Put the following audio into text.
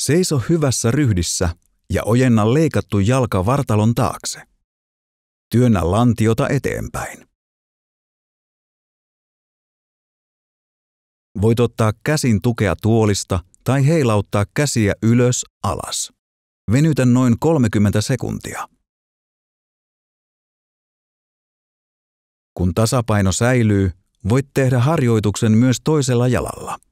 Seiso hyvässä ryhdissä ja ojenna leikattu jalka vartalon taakse. Työnnä lantiota eteenpäin. Voit ottaa käsin tukea tuolista tai heilauttaa käsiä ylös alas. Venytä noin 30 sekuntia. Kun tasapaino säilyy, voit tehdä harjoituksen myös toisella jalalla.